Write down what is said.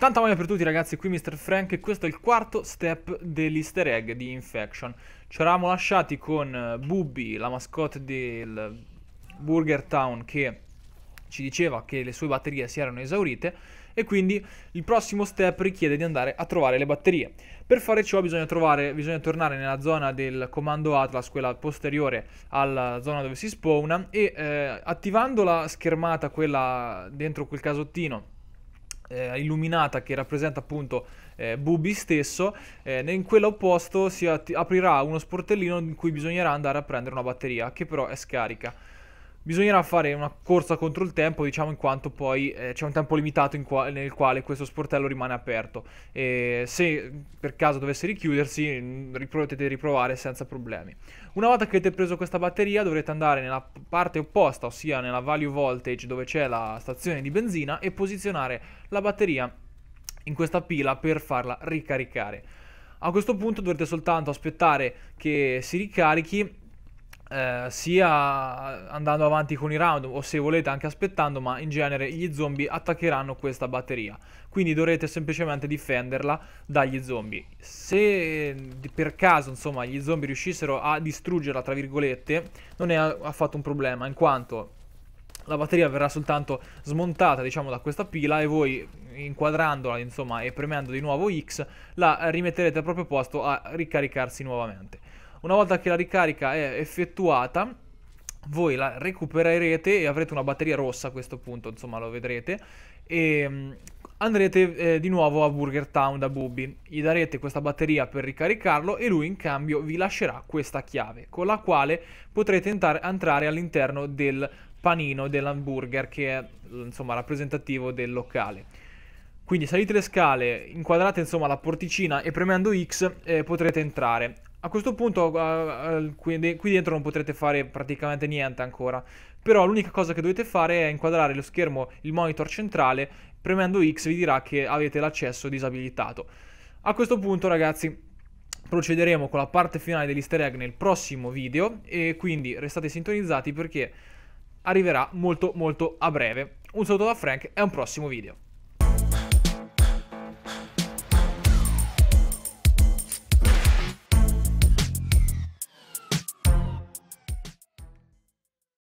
Tanta voglia per tutti ragazzi, qui Mr. Frank e questo è il quarto step dell'easter egg di Infection. Ci eravamo lasciati con eh, Bubby, la mascotte del Burger Town, che ci diceva che le sue batterie si erano esaurite e quindi il prossimo step richiede di andare a trovare le batterie. Per fare ciò bisogna, trovare, bisogna tornare nella zona del comando Atlas, quella posteriore alla zona dove si spawna e eh, attivando la schermata, quella dentro quel casottino eh, illuminata che rappresenta appunto eh, Bubi stesso, eh, in quella opposto si aprirà uno sportellino in cui bisognerà andare a prendere una batteria che però è scarica bisognerà fare una corsa contro il tempo, diciamo, in quanto poi eh, c'è un tempo limitato qua- nel quale questo sportello rimane aperto. E se per caso dovesse richiudersi, mm, potete riprovare senza problemi. Una volta che avete preso questa batteria, dovrete andare nella parte opposta, ossia nella value voltage dove c'è la stazione di benzina, e posizionare la batteria in questa pila per farla ricaricare. A questo punto dovrete soltanto aspettare che si ricarichi eh, sia andando avanti con i round o se volete anche aspettando ma in genere gli zombie attaccheranno questa batteria quindi dovrete semplicemente difenderla dagli zombie se per caso insomma gli zombie riuscissero a distruggerla tra virgolette non è affatto un problema in quanto la batteria verrà soltanto smontata diciamo da questa pila e voi inquadrandola insomma e premendo di nuovo X la rimetterete al proprio posto a ricaricarsi nuovamente una volta che la ricarica è effettuata, voi la recupererete e avrete una batteria rossa a questo punto, insomma lo vedrete, e mm, andrete eh, di nuovo a Burger Town da Bubby, gli darete questa batteria per ricaricarlo e lui in cambio vi lascerà questa chiave con la quale potrete entrare all'interno del panino dell'hamburger che è mm, insomma rappresentativo del locale. Quindi salite le scale, inquadrate insomma la porticina e premendo X eh, potrete entrare. A questo punto uh, qui, de- qui dentro non potrete fare praticamente niente ancora, però l'unica cosa che dovete fare è inquadrare lo schermo, il monitor centrale, premendo X vi dirà che avete l'accesso disabilitato. A questo punto ragazzi procederemo con la parte finale dell'easter egg nel prossimo video e quindi restate sintonizzati perché arriverà molto molto a breve. Un saluto da Frank e un prossimo video.